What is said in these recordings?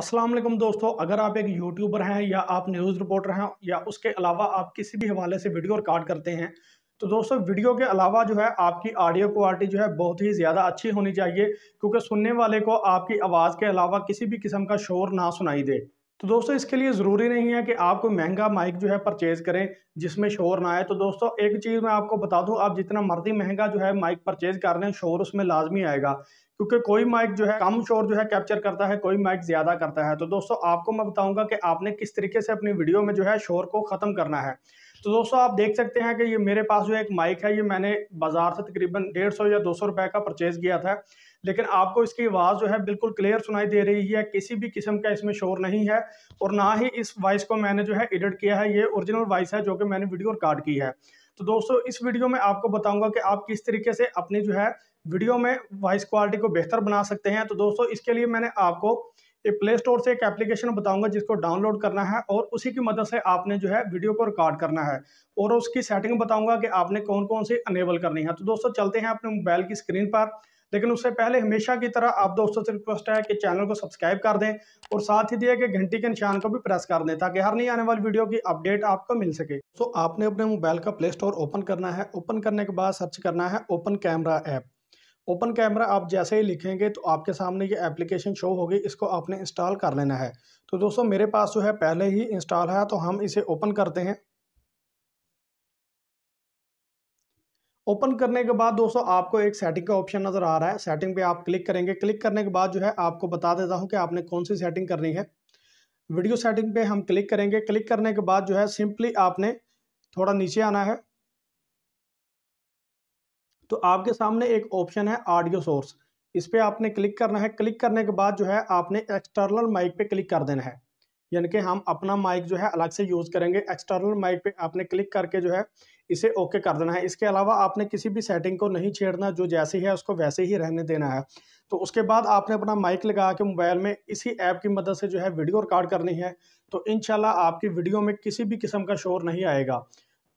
असलम दोस्तों अगर आप एक यूट्यूबर हैं या आप न्यूज़ रिपोर्टर हैं या उसके अलावा आप किसी भी हवाले से वीडियो रिकॉर्ड करते हैं तो दोस्तों वीडियो के अलावा जो है आपकी ऑडियो क्वालिटी जो है बहुत ही ज़्यादा अच्छी होनी चाहिए क्योंकि सुनने वाले को आपकी आवाज़ के अलावा किसी भी किस्म का शोर ना सुनाई दे तो दोस्तों इसके लिए ज़रूरी नहीं है कि आपको महंगा माइक जो है परचेज़ करें जिसमें शोर ना आए तो दोस्तों एक चीज़ मैं आपको बता दूं आप जितना मर्जी महंगा जो है माइक परचेज़ कर लें शोर उसमें लाजमी आएगा क्योंकि कोई माइक जो है कम शोर जो है कैप्चर करता है कोई माइक ज़्यादा करता है तो दोस्तों आपको मैं बताऊंगा कि आपने किस तरीके से अपनी वीडियो में जो है शोर को ख़त्म करना है तो दोस्तों आप देख सकते हैं कि ये मेरे पास जो एक माइक है ये मैंने बाज़ार से तकरीबन डेढ़ सौ या दो सौ रुपये का परचेज़ किया था लेकिन आपको इसकी आवाज़ जो है बिल्कुल क्लियर सुनाई दे रही है किसी भी किस्म का इसमें शोर नहीं है और ना ही इस वॉइस को मैंने जो है एडिट किया है ये ओरिजिनल वॉइस है जो कि मैंने वीडियो रिकॉर्ड की है तो दोस्तों इस वीडियो में आपको बताऊंगा कि आप किस तरीके से अपनी जो है वीडियो में वॉइस क्वालिटी को बेहतर बना सकते हैं तो दोस्तों इसके लिए मैंने आपको एक प्ले स्टोर से एक एप्लीकेशन बताऊंगा जिसको डाउनलोड करना है और उसी की मदद से आपने जो है वीडियो को रिकॉर्ड करना है और उसकी सेटिंग बताऊंगा कि आपने कौन कौन सी अनेबल करनी है तो दोस्तों चलते हैं अपने मोबाइल की स्क्रीन पर लेकिन उससे पहले हमेशा की तरह आप दोस्तों से रिक्वेस्ट है कि चैनल को सब्सक्राइब कर दें और साथ ही दिया कि घंटी के निशान को भी प्रेस कर दें ताकि हर नहीं आने वाली वीडियो की अपडेट आपको मिल सके तो आपने अपने मोबाइल का प्ले स्टोर ओपन करना है ओपन करने के बाद सर्च करना है open camera app open camera आप जैसे ही लिखेंगे तो आपके सामने ये एप्लीकेशन शो होगी इसको आपने इंस्टॉल कर लेना है तो दोस्तों मेरे पास जो है पहले ही इंस्टॉल है तो हम इसे ओपन करते हैं ओपन करने के बाद दोस्तों आपको एक सेटिंग का ऑप्शन नज़र आ रहा है सेटिंग पे आप क्लिक करेंगे क्लिक करने के बाद जो है आपको बता देता हूँ कि आपने कौन सी सेटिंग करनी है वीडियो सेटिंग पे हम क्लिक करेंगे क्लिक करने के बाद जो है सिंपली आपने थोड़ा नीचे आना है तो आपके सामने एक ऑप्शन है ऑडियो सोर्स इस पर आपने क्लिक करना है क्लिक करने के बाद जो है आपने एक्सटर्नल माइक पे क्लिक कर देना है यानी कि हम अपना माइक जो है अलग से यूज़ करेंगे एक्सटर्नल माइक पे आपने क्लिक करके जो है इसे ओके कर देना है इसके अलावा आपने किसी भी सेटिंग को नहीं छेड़ना जो जैसी है उसको वैसे ही रहने देना है तो उसके बाद आपने अपना माइक लगा के मोबाइल में इसी ऐप की मदद से जो है वीडियो रिकॉर्ड करनी है तो इन आपकी वीडियो में किसी भी किस्म का शोर नहीं आएगा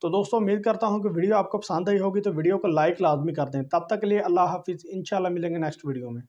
तो दोस्तों उम्मीद करता हूँ कि वीडियो आपको पसंद आई होगी तो वीडियो को लाइक लाजमी कर दें तब तक के लिए अल्लाह हाफिज़ इन मिलेंगे नेक्स्ट वीडियो में